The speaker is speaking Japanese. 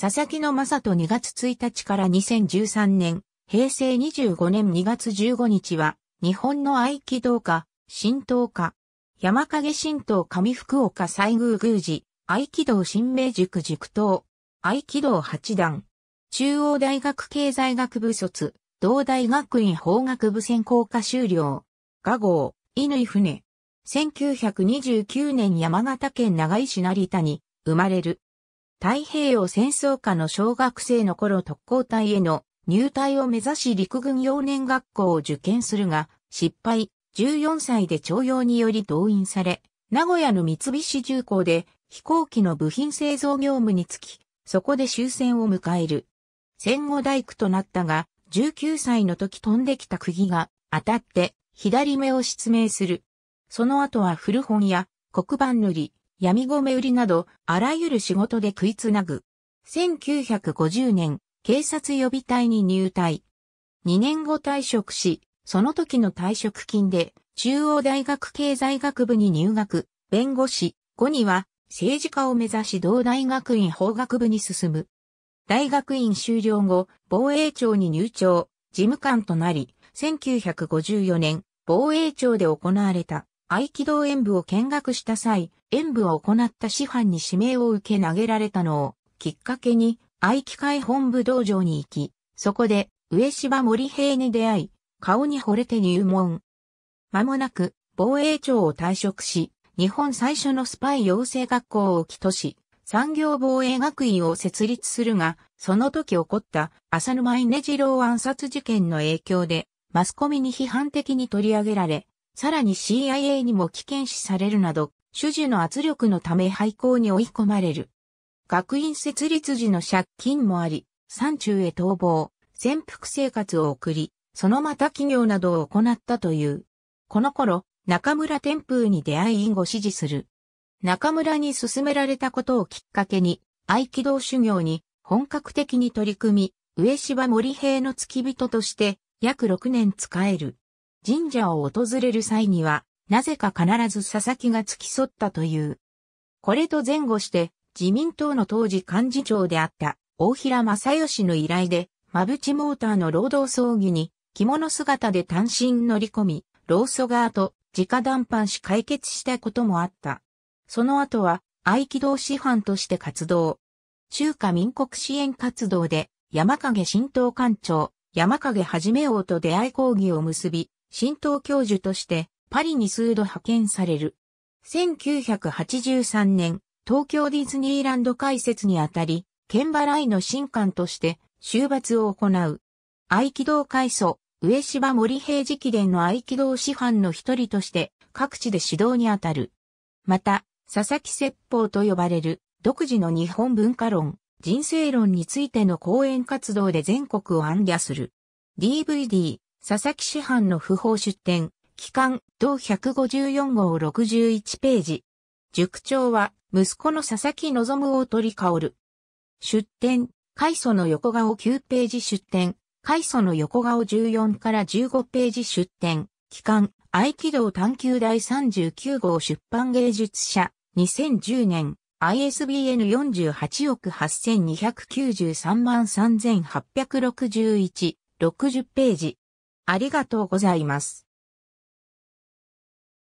佐々木の正人2月1日から2013年、平成25年2月15日は、日本の合気道家、神道家、山影神道上福岡西宮宮寺、合気道新名塾塾頭、合気道八段、中央大学経済学部卒、同大学院法学部専攻科修了、画号、乾船。1929年山形県長井市成田に生まれる。太平洋戦争下の小学生の頃特攻隊への入隊を目指し陸軍幼年学校を受験するが、失敗、14歳で徴用により動員され、名古屋の三菱重工で飛行機の部品製造業務につき、そこで終戦を迎える。戦後大工となったが、19歳の時飛んできた釘が当たって左目を失明する。その後は古本や黒板塗り、闇米売りなど、あらゆる仕事で食いつなぐ。1950年、警察予備隊に入隊。2年後退職し、その時の退職金で、中央大学経済学部に入学、弁護士、後には、政治家を目指し同大学院法学部に進む。大学院修了後、防衛庁に入庁、事務官となり、1954年、防衛庁で行われた合気道演舞を見学した際、演舞を行った師範に指名を受け投げられたのをきっかけに合気会本部道場に行き、そこで上芝森平に出会い、顔に惚れて入門。間もなく防衛庁を退職し、日本最初のスパイ養成学校を起とし、産業防衛学院を設立するが、その時起こった浅沼稲次郎暗殺事件の影響で、マスコミに批判的に取り上げられ、さらに CIA にも危険視されるなど、主樹の圧力のため廃校に追い込まれる。学院設立時の借金もあり、山中へ逃亡、潜伏生活を送り、そのまた企業などを行ったという。この頃、中村天風に出会い院を支持する。中村に勧められたことをきっかけに、合気道修行に本格的に取り組み、上芝森平の付き人として約6年使える。神社を訪れる際には、なぜか必ず佐々木が付き添ったという。これと前後して、自民党の当時幹事長であった大平正義の依頼で、マブチモーターの労働葬儀に着物姿で単身乗り込み、ソガ側と直談判し解決したこともあった。その後は合気道師範として活動。中華民国支援活動で山影新党官庁、山影はじめ王と出会い講義を結び、新透教授としてパリに数度派遣される。1983年、東京ディズニーランド開設にあたり、剣払いの新官として終伐を行う。合気道開祖、上芝森平直伝の合気道師範の一人として各地で指導にあたる。また、佐々木説法と呼ばれる独自の日本文化論、人生論についての講演活動で全国を暗夜する。DVD、佐々木市販の不法出典、期間、同154号61ページ。塾長は、息子の佐々木望を取り香る。出典、海祖の横顔9ページ出典、海祖の横顔14から15ページ出典、期間、合気道探求第39号出版芸術社、2010年、ISBN48 億8293万3861、60ページ。ありがとうございます。